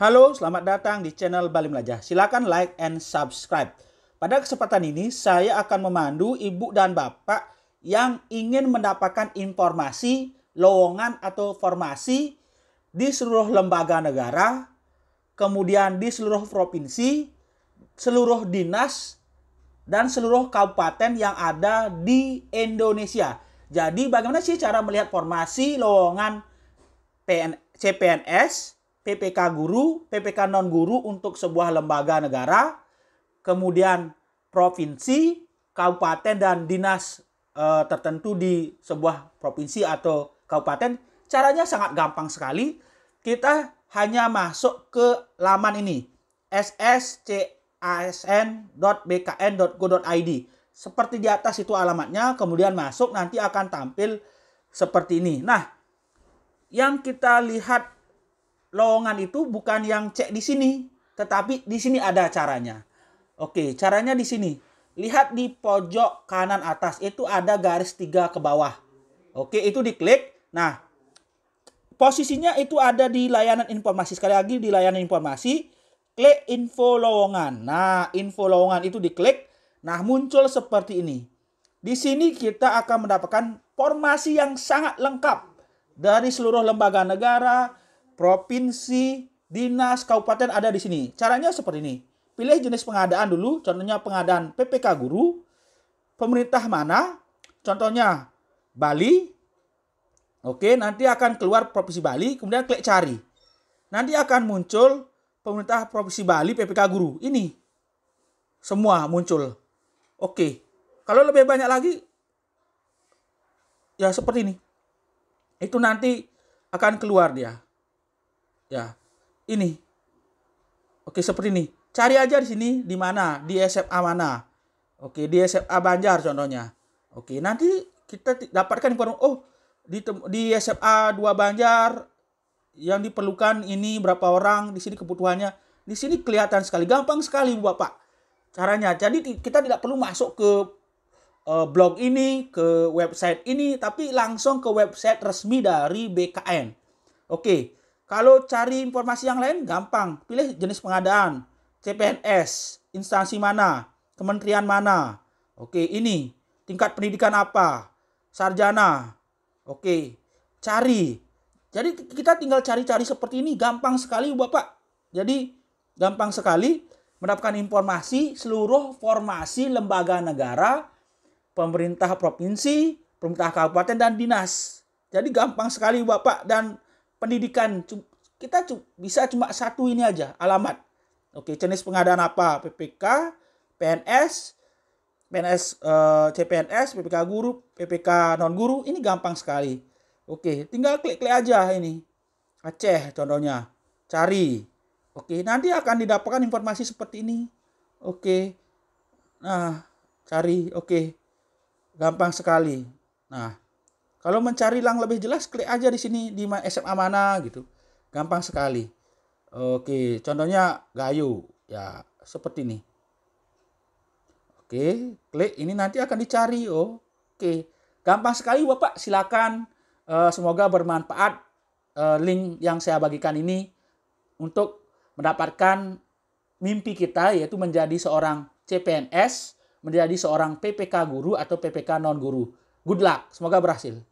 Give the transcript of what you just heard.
Halo, selamat datang di channel Bali Melajah. Silakan like and subscribe. Pada kesempatan ini, saya akan memandu ibu dan bapak yang ingin mendapatkan informasi, lowongan atau formasi di seluruh lembaga negara, kemudian di seluruh provinsi, seluruh dinas, dan seluruh kabupaten yang ada di Indonesia. Jadi bagaimana sih cara melihat formasi, lowongan CPNS, PPK guru, PPK non guru untuk sebuah lembaga negara, kemudian provinsi, kabupaten dan dinas e, tertentu di sebuah provinsi atau kabupaten. Caranya sangat gampang sekali. Kita hanya masuk ke laman ini sscasn.bkn.go.id. Seperti di atas itu alamatnya, kemudian masuk nanti akan tampil seperti ini. Nah, yang kita lihat lowongan itu bukan yang cek di sini, tetapi di sini ada caranya. Oke, caranya di sini. Lihat di pojok kanan atas itu ada garis tiga ke bawah. Oke, itu diklik. Nah, posisinya itu ada di layanan informasi. Sekali lagi di layanan informasi, klik info lowongan. Nah, info lowongan itu diklik. Nah, muncul seperti ini. Di sini kita akan mendapatkan formasi yang sangat lengkap dari seluruh lembaga negara, provinsi, dinas, kabupaten ada di sini. Caranya seperti ini. Pilih jenis pengadaan dulu, contohnya pengadaan PPK guru, pemerintah mana, contohnya Bali. Oke, nanti akan keluar provinsi Bali, kemudian klik cari. Nanti akan muncul pemerintah provinsi Bali PPK guru. Ini semua muncul. Oke. Kalau lebih banyak lagi ya seperti ini. Itu nanti akan keluar dia ya ini oke seperti ini cari aja di sini di mana di SMA mana oke di SMA Banjar contohnya oke nanti kita dapatkan informasi oh di di SMA 2 Banjar yang diperlukan ini berapa orang di sini kebutuhannya di sini kelihatan sekali gampang sekali Bapak caranya jadi kita tidak perlu masuk ke eh, blog ini, ke website ini, tapi langsung ke website resmi dari BKN. Oke, kalau cari informasi yang lain gampang, pilih jenis pengadaan, CPNS, instansi mana, kementerian mana. Oke, ini tingkat pendidikan apa, sarjana. Oke, cari. Jadi kita tinggal cari-cari seperti ini gampang sekali Bapak. Jadi gampang sekali mendapatkan informasi seluruh formasi lembaga negara, pemerintah provinsi, pemerintah kabupaten dan dinas. Jadi gampang sekali Bapak dan pendidikan kita bisa cuma satu ini aja alamat oke jenis pengadaan apa PPK PNS PNS eh, CPNS PPK guru PPK non guru ini gampang sekali oke tinggal klik klik aja ini Aceh contohnya cari oke nanti akan didapatkan informasi seperti ini oke nah cari oke gampang sekali nah kalau mencari lang lebih jelas, klik aja di sini di SMA mana gitu. Gampang sekali. Oke, contohnya Gayu Ya, seperti ini. Oke, klik ini nanti akan dicari. Oke, gampang sekali Bapak. Silakan. Eh, semoga bermanfaat eh, link yang saya bagikan ini untuk mendapatkan mimpi kita yaitu menjadi seorang CPNS, menjadi seorang PPK guru atau PPK non guru. Good luck, semoga berhasil.